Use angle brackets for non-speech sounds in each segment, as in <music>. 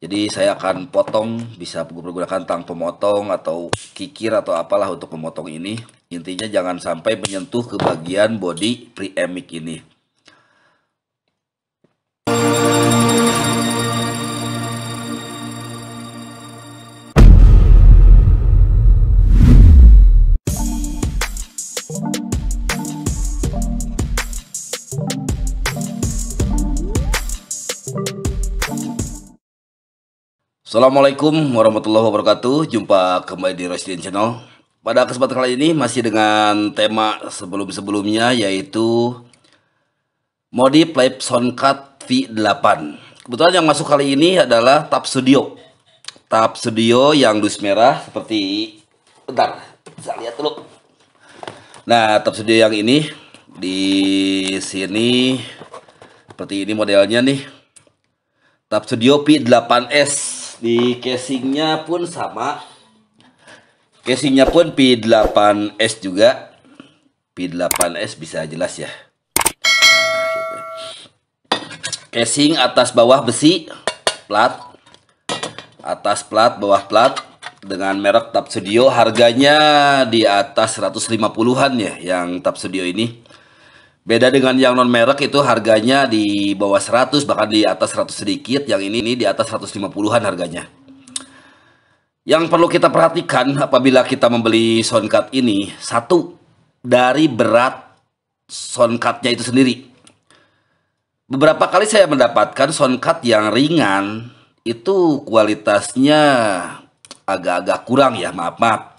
Jadi saya akan potong, bisa menggunakan tang pemotong atau kikir atau apalah untuk memotong ini. Intinya jangan sampai menyentuh ke bagian body pre ini. Assalamualaikum warahmatullahi wabarakatuh Jumpa kembali di Resident Channel Pada kesempatan kali ini masih dengan tema sebelum-sebelumnya yaitu Modif Live Soundcard V8 Kebetulan yang masuk kali ini adalah Tab Studio Tab Studio yang dus merah seperti Bentar, bisa lihat dulu Nah, Tab Studio yang ini Di sini Seperti ini modelnya nih Tab Studio v 8 s di casingnya pun sama casingnya pun P8S juga P8S bisa jelas ya casing atas bawah besi plat atas plat bawah plat dengan merek Tab Studio harganya di atas 150-an ya yang Tab Studio ini Beda dengan yang non merek itu harganya di bawah 100 bahkan di atas 100 sedikit, yang ini ini di atas 150-an harganya. Yang perlu kita perhatikan apabila kita membeli soundcard ini, satu dari berat soundcardnya itu sendiri. Beberapa kali saya mendapatkan soundcard yang ringan itu kualitasnya agak-agak kurang ya, maaf maaf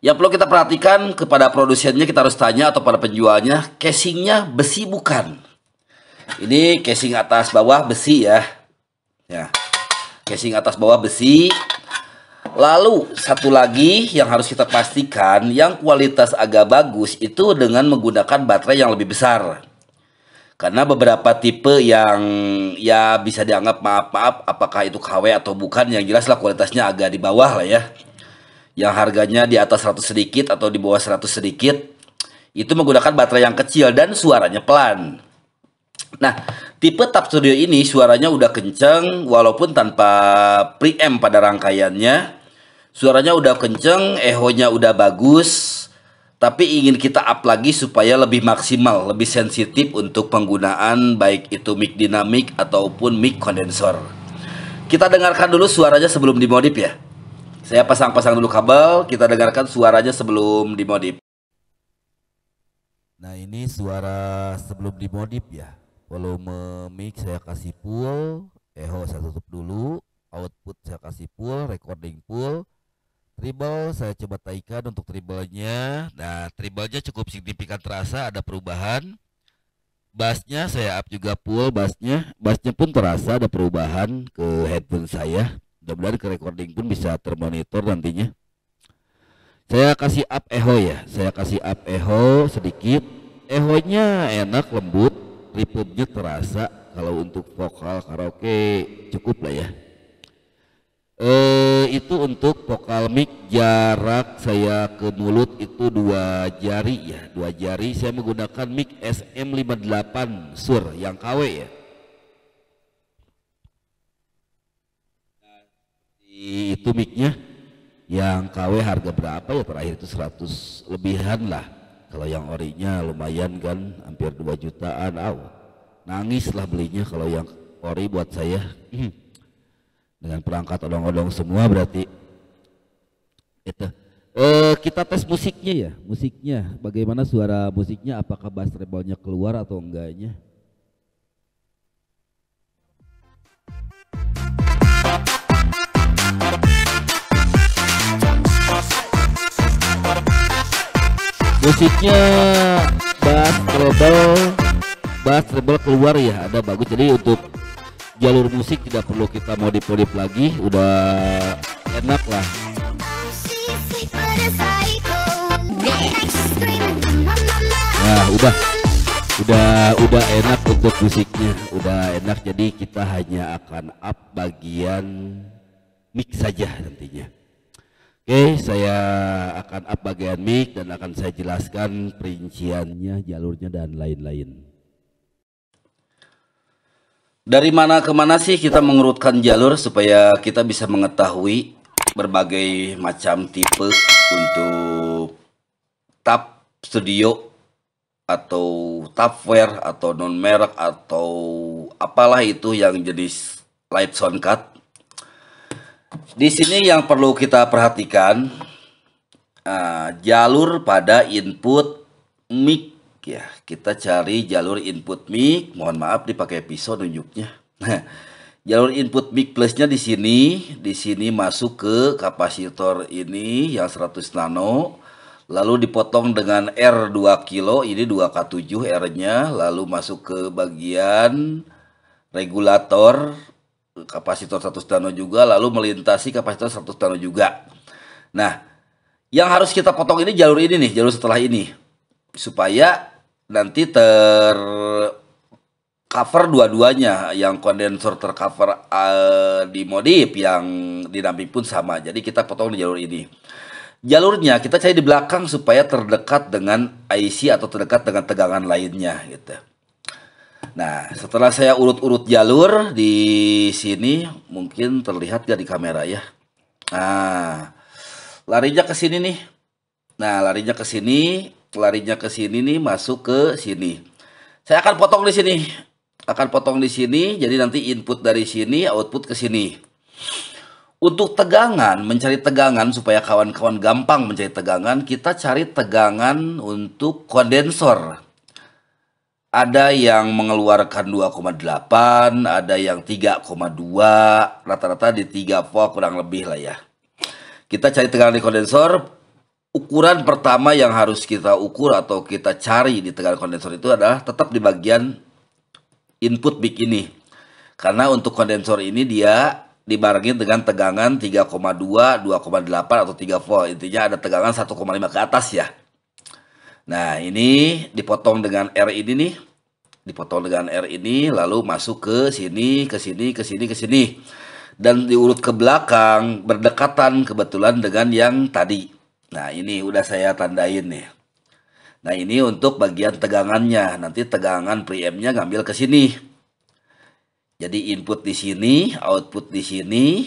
yang perlu kita perhatikan kepada produsennya kita harus tanya atau pada penjualnya, casingnya besi bukan? Ini casing atas bawah besi ya. Ya. Casing atas bawah besi. Lalu satu lagi yang harus kita pastikan yang kualitas agak bagus itu dengan menggunakan baterai yang lebih besar. Karena beberapa tipe yang ya bisa dianggap maaf-maaf apakah itu KW atau bukan yang jelaslah kualitasnya agak di bawah lah ya yang harganya di atas 100 sedikit atau di bawah 100 sedikit itu menggunakan baterai yang kecil dan suaranya pelan. Nah, tipe Tab Studio ini suaranya udah kenceng walaupun tanpa preamp pada rangkaiannya. Suaranya udah kenceng, ehonya udah bagus, tapi ingin kita up lagi supaya lebih maksimal, lebih sensitif untuk penggunaan baik itu mic dinamik ataupun mic kondensor. Kita dengarkan dulu suaranya sebelum dimodif ya. Saya pasang-pasang dulu kabel, kita dengarkan suaranya sebelum dimodif. Nah ini suara sebelum dimodif ya. Volume mic saya kasih full, echo saya tutup dulu, output saya kasih full, recording full. Tribal saya coba taikan untuk tribalnya. Nah tribalnya cukup signifikan terasa ada perubahan. Bassnya saya up juga full bassnya. Bassnya pun terasa ada perubahan ke headphone saya mudah-mudahan ke recording pun bisa termonitor nantinya saya kasih up echo ya saya kasih up echo sedikit nya enak lembut nya terasa kalau untuk vokal karaoke cukup lah ya e, itu untuk vokal mic jarak saya ke mulut itu dua jari ya dua jari saya menggunakan mic SM58 sur yang KW ya itu miknya yang KW harga berapa ya terakhir itu 100 lebihan lah kalau yang orinya lumayan kan hampir 2 jutaan aw nangis lah belinya kalau yang ori buat saya hmm. dengan perangkat odong-odong semua berarti itu e, kita tes musiknya ya musiknya bagaimana suara musiknya apakah bass treble keluar atau enggaknya musiknya bass treble bass treble keluar ya ada bagus jadi untuk jalur musik tidak perlu kita modif-modif lagi udah enak lah nah udah udah udah enak untuk musiknya udah enak jadi kita hanya akan up bagian mix saja nantinya Oke, saya akan up bagian mic dan akan saya jelaskan perinciannya, jalurnya dan lain-lain. Dari mana ke mana sih kita mengurutkan jalur supaya kita bisa mengetahui berbagai macam tipe untuk tab studio atau tabware atau non merek atau apalah itu yang jenis live sound card di sini yang perlu kita perhatikan uh, jalur pada input mic ya. Kita cari jalur input mic. Mohon maaf dipakai pisau nunjuknya. Nah, jalur input mic plusnya di sini, di sini masuk ke kapasitor ini yang 100 nano. Lalu dipotong dengan R 2 kilo, ini 2K7 R-nya, lalu masuk ke bagian regulator kapasitor 100 nano juga lalu melintasi kapasitor 100 nano juga. Nah, yang harus kita potong ini jalur ini nih, jalur setelah ini. Supaya nanti ter cover dua-duanya, yang kondensor tercover uh, di modif, yang dinamik pun sama. Jadi kita potong di jalur ini. Jalurnya kita cari di belakang supaya terdekat dengan IC atau terdekat dengan tegangan lainnya gitu. Nah, setelah saya urut-urut jalur di sini, mungkin terlihat gak di kamera ya. Nah, larinya ke sini nih. Nah, larinya ke sini, larinya ke sini nih, masuk ke sini. Saya akan potong di sini. Akan potong di sini, jadi nanti input dari sini, output ke sini. Untuk tegangan, mencari tegangan supaya kawan-kawan gampang mencari tegangan, kita cari tegangan untuk kondensor ada yang mengeluarkan 2,8, ada yang 3,2, rata-rata di 3 volt kurang lebih lah ya. Kita cari tegangan di kondensor, ukuran pertama yang harus kita ukur atau kita cari di tegangan kondensor itu adalah tetap di bagian input big ini. Karena untuk kondensor ini dia dibarengi dengan tegangan 3,2, 2,8 atau 3 volt. Intinya ada tegangan 1,5 ke atas ya. Nah, ini dipotong dengan R ini nih. Dipotong dengan R ini lalu masuk ke sini, ke sini, ke sini, ke sini. Dan diurut ke belakang berdekatan kebetulan dengan yang tadi. Nah, ini udah saya tandain nih. Nah, ini untuk bagian tegangannya. Nanti tegangan preamp ngambil ke sini. Jadi input di sini, output di sini,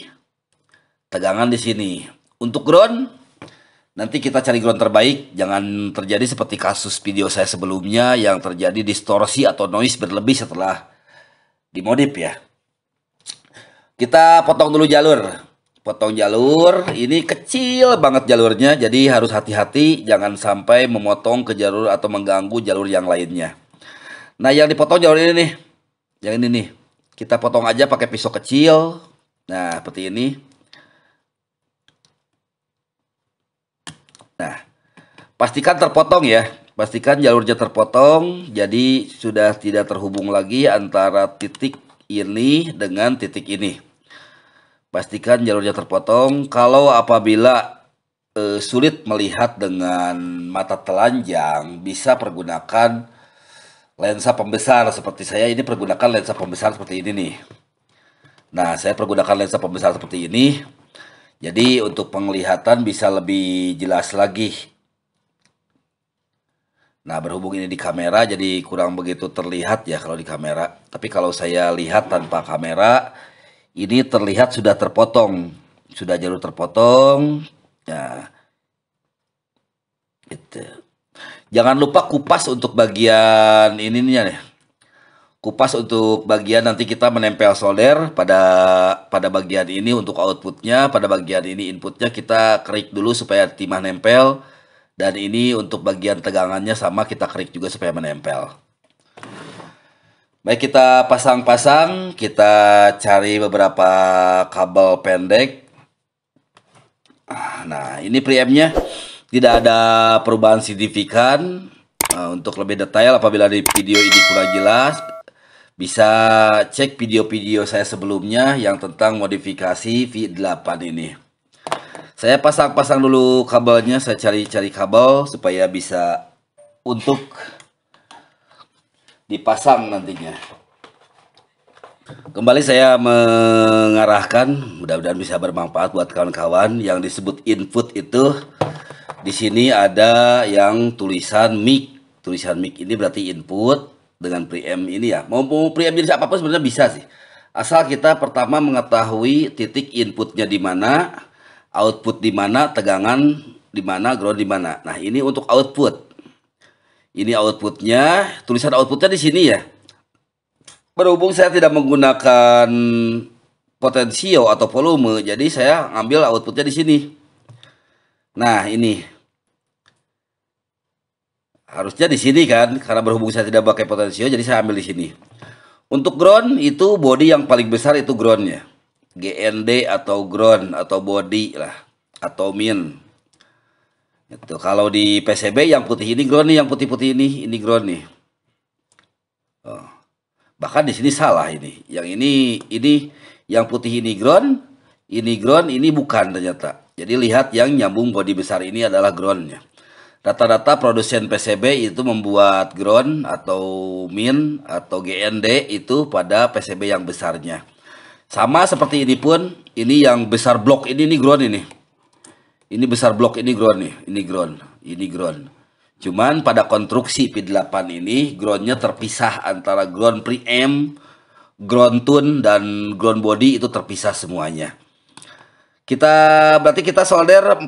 tegangan di sini. Untuk ground Nanti kita cari ground terbaik, jangan terjadi seperti kasus video saya sebelumnya yang terjadi distorsi atau noise berlebih setelah dimodif ya. Kita potong dulu jalur. Potong jalur, ini kecil banget jalurnya, jadi harus hati-hati jangan sampai memotong ke jalur atau mengganggu jalur yang lainnya. Nah yang dipotong jalur ini nih, yang ini nih, kita potong aja pakai pisau kecil. Nah seperti ini. Nah, pastikan terpotong ya. Pastikan jalurnya terpotong, jadi sudah tidak terhubung lagi antara titik ini dengan titik ini. Pastikan jalurnya terpotong. Kalau apabila e, sulit melihat dengan mata telanjang, bisa pergunakan lensa pembesar seperti saya ini pergunakan lensa pembesar seperti ini nih. Nah, saya pergunakan lensa pembesar seperti ini. Jadi untuk penglihatan bisa lebih jelas lagi. Nah berhubung ini di kamera jadi kurang begitu terlihat ya kalau di kamera. Tapi kalau saya lihat tanpa kamera ini terlihat sudah terpotong. Sudah jalur terpotong. Nah, gitu. Jangan lupa kupas untuk bagian ininya nih kupas untuk bagian nanti kita menempel solder pada pada bagian ini untuk outputnya pada bagian ini inputnya kita kerik dulu supaya timah nempel dan ini untuk bagian tegangannya sama kita kerik juga supaya menempel baik kita pasang-pasang kita cari beberapa kabel pendek nah ini preampnya tidak ada perubahan signifikan Nah, untuk lebih detail apabila di video ini kurang jelas, bisa cek video-video saya sebelumnya yang tentang modifikasi V8 ini. Saya pasang-pasang dulu kabelnya, saya cari-cari kabel supaya bisa untuk dipasang nantinya. Kembali saya mengarahkan, mudah-mudahan bisa bermanfaat buat kawan-kawan yang disebut input itu. Di sini ada yang tulisan mic. Tulisan mic ini berarti input dengan preamp ini ya. Mau, mau pre jadi apapun sebenarnya bisa sih. Asal kita pertama mengetahui titik inputnya di mana, output di mana, tegangan di mana, ground di mana. Nah, ini untuk output. Ini outputnya, tulisan outputnya di sini ya. Berhubung saya tidak menggunakan potensio atau volume, jadi saya ambil outputnya di sini. Nah, ini harusnya di sini kan karena berhubung saya tidak pakai potensio jadi saya ambil di sini untuk ground itu body yang paling besar itu groundnya GND atau ground atau body lah atau min itu kalau di PCB yang putih ini ground nih yang putih-putih ini ini ground nih oh. bahkan di sini salah ini yang ini ini yang putih ini ground ini ground ini bukan ternyata jadi lihat yang nyambung body besar ini adalah groundnya Data-data produsen PCB itu membuat ground atau min atau GND itu pada PCB yang besarnya. Sama seperti ini pun, ini yang besar blok ini nih ground ini. Ini besar blok ini ground nih, ini ground, ini ground. Cuman pada konstruksi P8 ini groundnya terpisah antara ground pre M ground tune dan ground body itu terpisah semuanya. Kita berarti kita solder 4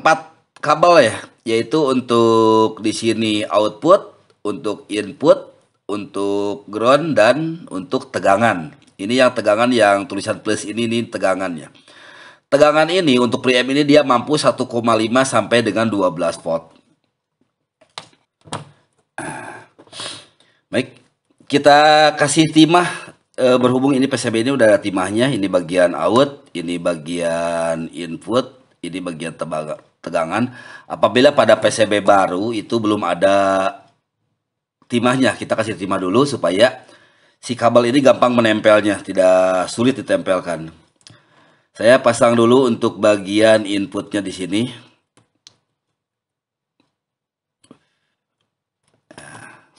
kabel ya yaitu untuk di sini output, untuk input, untuk ground dan untuk tegangan. Ini yang tegangan yang tulisan plus ini nih tegangannya. Tegangan ini untuk preamp ini dia mampu 1,5 sampai dengan 12 volt. Baik, kita kasih timah e, berhubung ini PCB ini udah ada timahnya, ini bagian out, ini bagian input, ini bagian tebaga tegangan. apabila pada PCB baru itu belum ada timahnya kita kasih timah dulu supaya si kabel ini gampang menempelnya tidak sulit ditempelkan saya pasang dulu untuk bagian inputnya di sini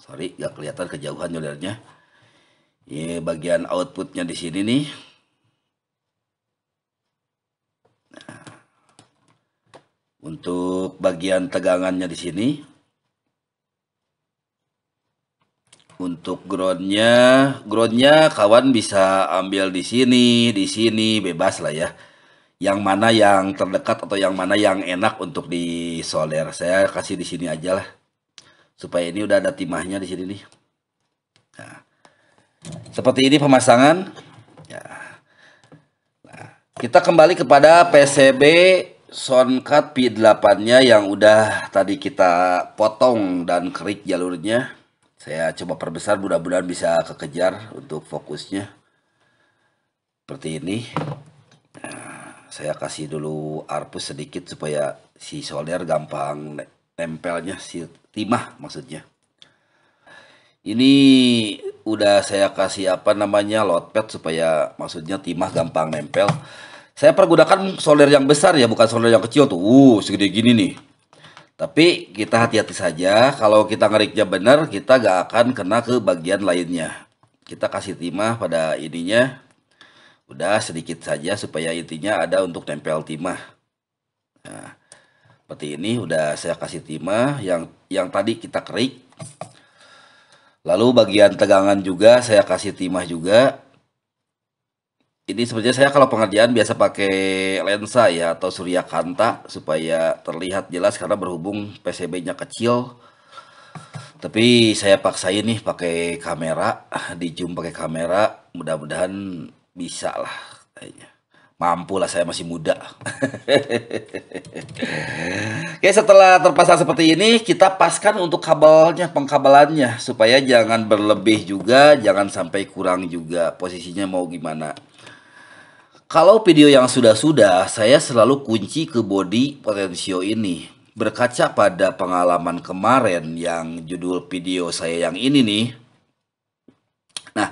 sorry nggak kelihatan kejauhan nyolernya ini bagian outputnya di sini nih Untuk bagian tegangannya di sini. Untuk groundnya, groundnya kawan bisa ambil di sini, di sini, bebas lah ya. Yang mana yang terdekat atau yang mana yang enak untuk disolder. Saya kasih di sini aja lah. Supaya ini udah ada timahnya di sini nih. Nah, seperti ini pemasangan. Ya. Nah, kita kembali kepada PCB sound card P8-nya yang udah tadi kita potong dan kerik jalurnya. Saya coba perbesar mudah-mudahan bisa kekejar untuk fokusnya. Seperti ini. Nah, saya kasih dulu arpus sedikit supaya si solder gampang tempelnya, si timah maksudnya. Ini udah saya kasih apa namanya lotpad supaya maksudnya timah gampang nempel. Saya pergunakan solder yang besar ya, bukan solder yang kecil tuh. Uh, segede gini nih. Tapi kita hati-hati saja, kalau kita ngeriknya benar, kita gak akan kena ke bagian lainnya. Kita kasih timah pada ininya, udah sedikit saja supaya intinya ada untuk tempel timah. Nah, seperti ini udah saya kasih timah yang yang tadi kita kerik. Lalu bagian tegangan juga saya kasih timah juga ini sebenarnya saya kalau pengerjaan biasa pakai lensa ya atau surya kanta supaya terlihat jelas karena berhubung PCB-nya kecil. Tapi saya paksain nih pakai kamera, zoom pakai kamera, mudah-mudahan bisa lah kayaknya. Mampu lah saya masih muda. <laughs> Oke setelah terpasang seperti ini kita paskan untuk kabelnya, pengkabelannya supaya jangan berlebih juga, jangan sampai kurang juga posisinya mau gimana. Kalau video yang sudah-sudah, saya selalu kunci ke body potensio ini. Berkaca pada pengalaman kemarin yang judul video saya yang ini nih. Nah,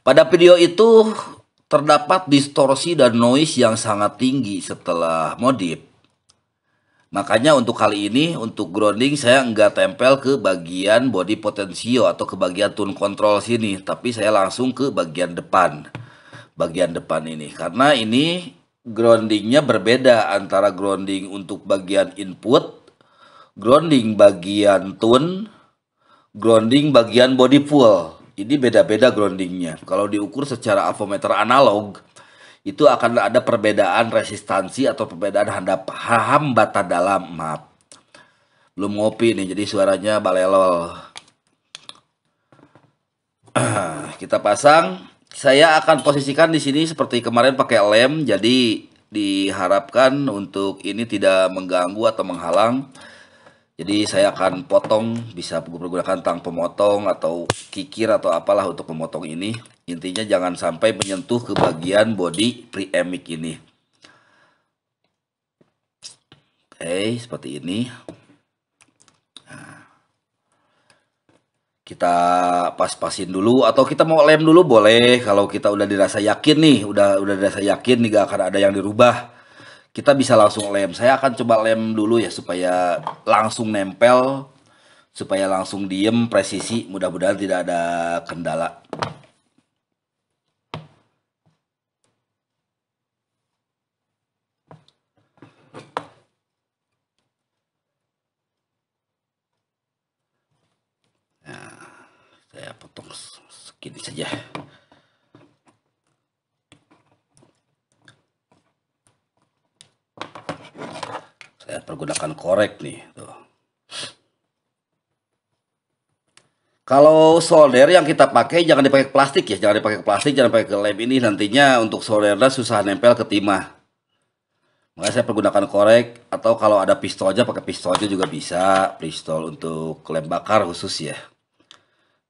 pada video itu terdapat distorsi dan noise yang sangat tinggi setelah modif. Makanya untuk kali ini, untuk grounding saya nggak tempel ke bagian body potensio atau ke bagian tone control sini. Tapi saya langsung ke bagian depan bagian depan ini karena ini groundingnya berbeda antara grounding untuk bagian input, grounding bagian tune, grounding bagian body pull. Ini beda-beda groundingnya. Kalau diukur secara avometer analog, itu akan ada perbedaan resistansi atau perbedaan handap, hambatan dalam. Maaf, belum ngopi nih, jadi suaranya balelol. <clears throat> Kita pasang saya akan posisikan di sini seperti kemarin pakai lem jadi diharapkan untuk ini tidak mengganggu atau menghalang jadi saya akan potong bisa menggunakan tang pemotong atau kikir atau apalah untuk memotong ini intinya jangan sampai menyentuh ke bagian body preemik ini oke seperti ini kita pas-pasin dulu atau kita mau lem dulu boleh kalau kita udah dirasa yakin nih udah udah dirasa yakin nih gak akan ada yang dirubah kita bisa langsung lem saya akan coba lem dulu ya supaya langsung nempel supaya langsung diem presisi mudah-mudahan tidak ada kendala gini gitu saja saya pergunakan korek nih tuh. Kalau solder yang kita pakai jangan dipakai plastik ya, jangan dipakai plastik, jangan pakai lem ini nantinya untuk soldernya susah nempel ke timah. Makanya saya pergunakan korek atau kalau ada pistol aja pakai pistol aja juga bisa, pistol untuk lem bakar khusus ya.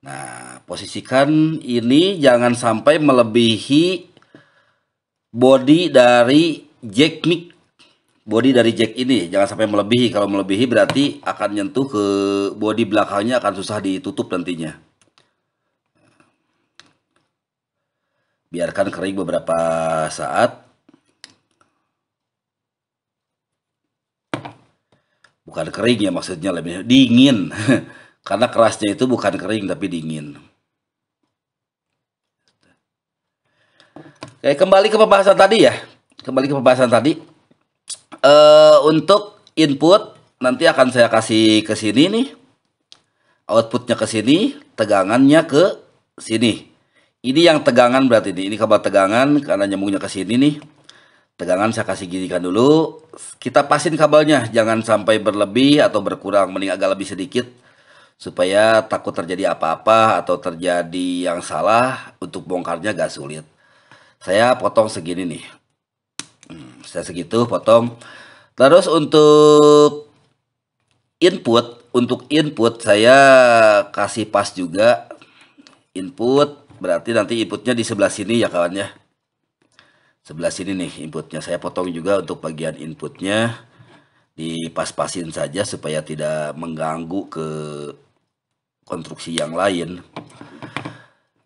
Nah, posisikan ini jangan sampai melebihi body dari jack mic. Body dari jack ini jangan sampai melebihi. Kalau melebihi berarti akan nyentuh ke body belakangnya akan susah ditutup nantinya. Biarkan kering beberapa saat. Bukan kering ya maksudnya lebih dingin. <laughs> Karena kerasnya itu bukan kering tapi dingin. Oke, kembali ke pembahasan tadi ya. Kembali ke pembahasan tadi. E, untuk input nanti akan saya kasih ke sini nih. Outputnya ke sini, tegangannya ke sini. Ini yang tegangan berarti ini. Ini kabel tegangan karena nyambungnya ke sini nih tegangan saya kasih ginikan dulu kita pasin kabelnya jangan sampai berlebih atau berkurang mending agak lebih sedikit supaya takut terjadi apa-apa atau terjadi yang salah untuk bongkarnya gak sulit. Saya potong segini nih. Hmm, saya segitu potong. Terus untuk input, untuk input saya kasih pas juga. Input berarti nanti inputnya di sebelah sini ya kawan ya. Sebelah sini nih inputnya. Saya potong juga untuk bagian inputnya dipas-pasin saja supaya tidak mengganggu ke konstruksi yang lain.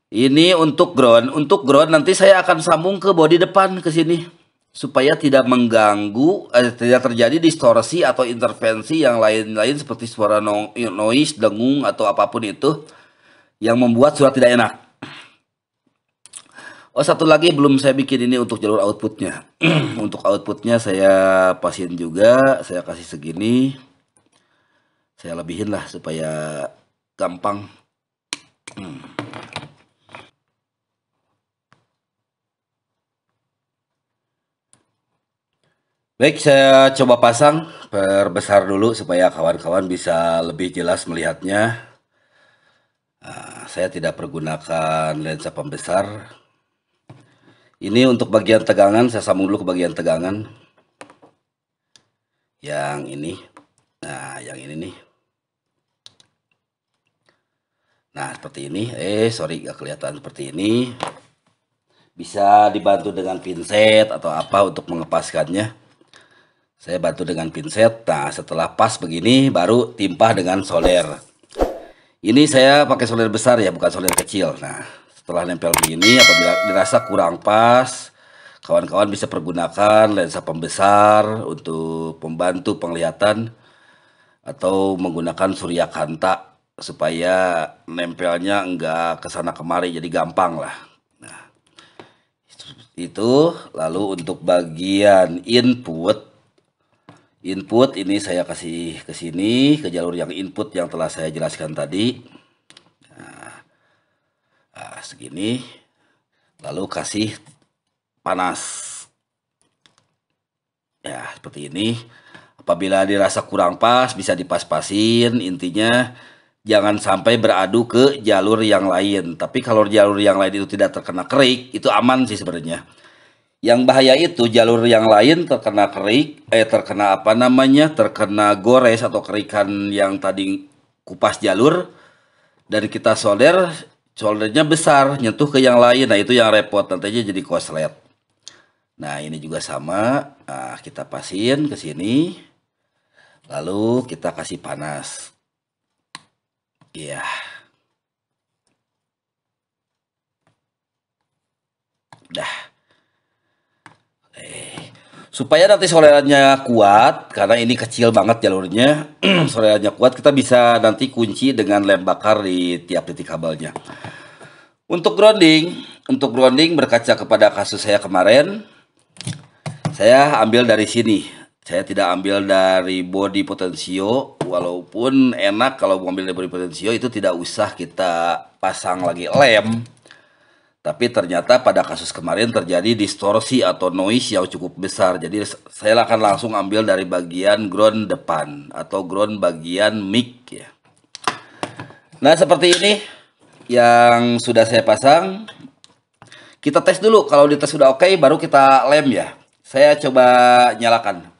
Ini untuk ground, untuk ground nanti saya akan sambung ke body depan ke sini supaya tidak mengganggu eh, tidak terjadi distorsi atau intervensi yang lain-lain seperti suara no noise, dengung atau apapun itu yang membuat suara tidak enak. Oh satu lagi belum saya bikin ini untuk jalur outputnya. <clears throat> untuk outputnya saya pasien juga, saya kasih segini, saya lebihin lah supaya gampang hmm. baik saya coba pasang perbesar dulu supaya kawan-kawan bisa lebih jelas melihatnya nah, saya tidak pergunakan lensa pembesar ini untuk bagian tegangan saya sambung dulu ke bagian tegangan yang ini nah yang ini nih Nah, seperti ini. Eh, sorry nggak kelihatan seperti ini. Bisa dibantu dengan pinset atau apa untuk mengepaskannya. Saya bantu dengan pinset. Nah, setelah pas begini baru timpah dengan soler. Ini saya pakai soler besar ya, bukan soler kecil. Nah, setelah nempel begini apabila dirasa kurang pas, kawan-kawan bisa pergunakan lensa pembesar untuk membantu penglihatan atau menggunakan surya kanta supaya nempelnya enggak kesana kemari jadi gampang lah. Nah, itu lalu untuk bagian input input ini saya kasih ke sini ke jalur yang input yang telah saya jelaskan tadi. Nah, nah segini lalu kasih panas. Ya, seperti ini. Apabila dirasa kurang pas bisa dipas-pasin intinya jangan sampai beradu ke jalur yang lain. Tapi kalau jalur yang lain itu tidak terkena kerik, itu aman sih sebenarnya. Yang bahaya itu jalur yang lain terkena kerik, eh terkena apa namanya, terkena gores atau kerikan yang tadi kupas jalur, dan kita solder, soldernya besar, nyentuh ke yang lain, nah itu yang repot, nantinya jadi koslet. Nah ini juga sama, nah, kita pasin ke sini, lalu kita kasih panas Yeah. Dah. Oke. Supaya nanti solerannya kuat, karena ini kecil banget jalurnya, <clears throat> solerannya kuat, kita bisa nanti kunci dengan lem bakar di tiap titik kabelnya. Untuk grounding, untuk grounding berkaca kepada kasus saya kemarin, saya ambil dari sini saya tidak ambil dari body potensio walaupun enak kalau ambil dari body potensio itu tidak usah kita pasang lagi lem tapi ternyata pada kasus kemarin terjadi distorsi atau noise yang cukup besar jadi saya akan langsung ambil dari bagian ground depan atau ground bagian mic ya nah seperti ini yang sudah saya pasang kita tes dulu kalau dites sudah oke okay, baru kita lem ya saya coba nyalakan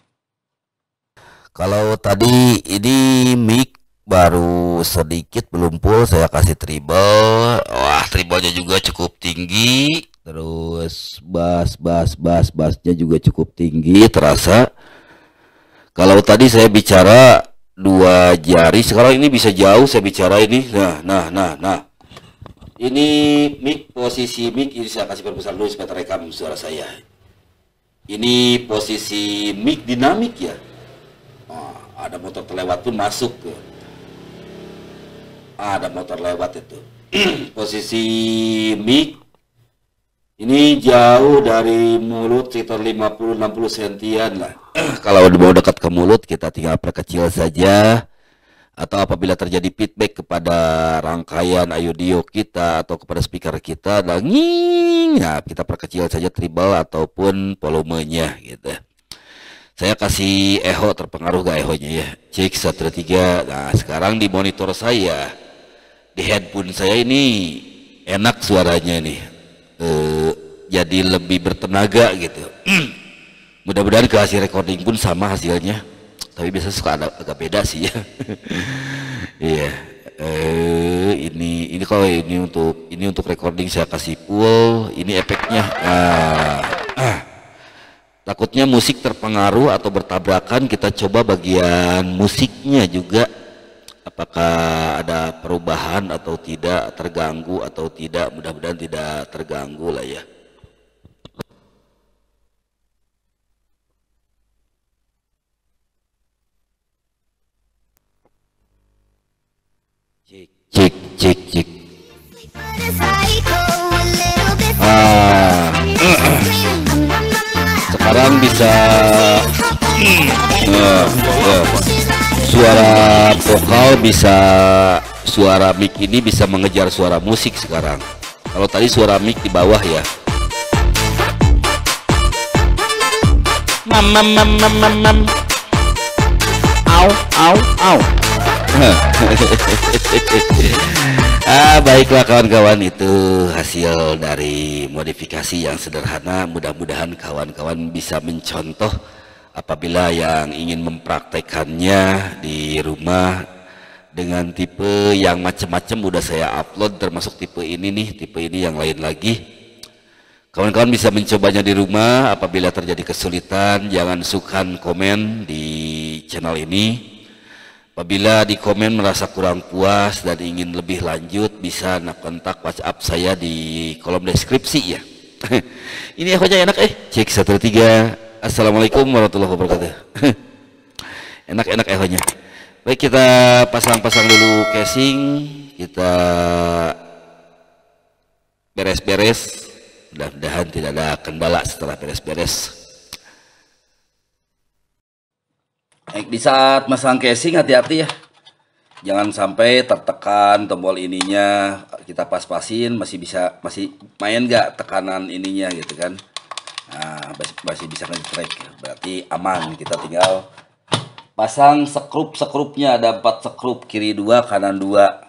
kalau tadi ini mic baru sedikit belum full saya kasih treble. Wah, tribalnya juga cukup tinggi. Terus bass bass bass bassnya juga cukup tinggi terasa. Kalau tadi saya bicara dua jari, sekarang ini bisa jauh saya bicara ini. Nah, nah, nah, nah. Ini mic posisi mic ini saya kasih perbesar dulu supaya terekam suara saya. Ini posisi mic dinamik ya ada motor terlewat pun masuk ke ada motor lewat itu <clears throat> posisi mic ini jauh dari mulut sekitar 50-60 sentian lah <clears throat> kalau mau dekat ke mulut kita tinggal perkecil saja atau apabila terjadi feedback kepada rangkaian audio kita atau kepada speaker kita dan nging, nah, kita perkecil saja tribal ataupun volumenya gitu saya kasih echo terpengaruh gak echo-nya ya cek tiga nah sekarang di monitor saya di handphone saya ini enak suaranya nih e, jadi lebih bertenaga gitu <clears throat> mudah-mudahan ke hasil recording pun sama hasilnya tapi biasa suka ada, agak beda sih ya <laughs> iya eh ini ini kalau ini untuk ini untuk recording saya kasih full ini efeknya nah Takutnya musik terpengaruh atau bertabrakan, kita coba bagian musiknya juga apakah ada perubahan atau tidak, terganggu atau tidak, mudah-mudahan tidak terganggu lah ya. Cik, cik, cik, cik. sekarang bisa uh, uh, suara vokal bisa suara mic ini bisa mengejar suara musik sekarang kalau tadi suara mic di bawah ya mam mam mam mam mam au au au <laughs> ah baiklah kawan-kawan itu hasil dari modifikasi yang sederhana mudah-mudahan kawan-kawan bisa mencontoh apabila yang ingin mempraktekannya di rumah dengan tipe yang macam-macam udah saya upload termasuk tipe ini nih tipe ini yang lain lagi kawan-kawan bisa mencobanya di rumah apabila terjadi kesulitan jangan sukan komen di channel ini Apabila di komen merasa kurang puas dan ingin lebih lanjut, bisa kontak WhatsApp saya di kolom deskripsi ya. <laughs> Ini aja enak eh. Cek tiga. Assalamualaikum warahmatullahi wabarakatuh. <laughs> Enak-enak akhirnya. Baik kita pasang-pasang dulu casing, kita beres-beres. Mudah-mudahan tidak ada kendala setelah beres-beres. Baik, di saat masang casing hati-hati ya. Jangan sampai tertekan tombol ininya, kita pas-pasin masih bisa masih main nggak tekanan ininya gitu kan. Nah, masih bisa nge-track. Ya. Berarti aman, kita tinggal pasang sekrup-sekrupnya ada empat sekrup kiri dua, kanan dua.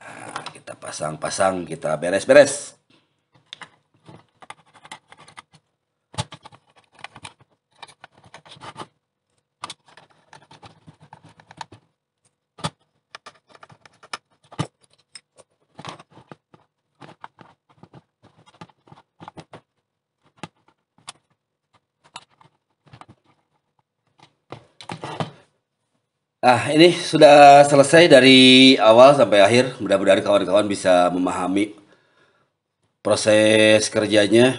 Nah, kita pasang-pasang, kita beres-beres. Nah, ini sudah selesai dari awal sampai akhir. Mudah-mudahan kawan-kawan bisa memahami proses kerjanya,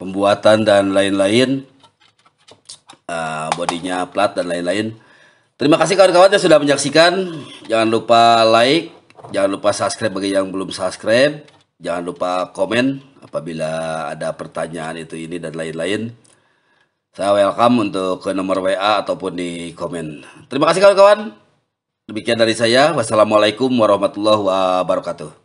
pembuatan dan lain-lain, uh, bodinya plat dan lain-lain. Terima kasih kawan-kawan yang sudah menyaksikan. Jangan lupa like, jangan lupa subscribe bagi yang belum subscribe. Jangan lupa komen apabila ada pertanyaan itu ini dan lain-lain. Saya welcome untuk ke nomor WA ataupun di komen. Terima kasih kawan-kawan. Demikian dari saya. Wassalamualaikum warahmatullahi wabarakatuh.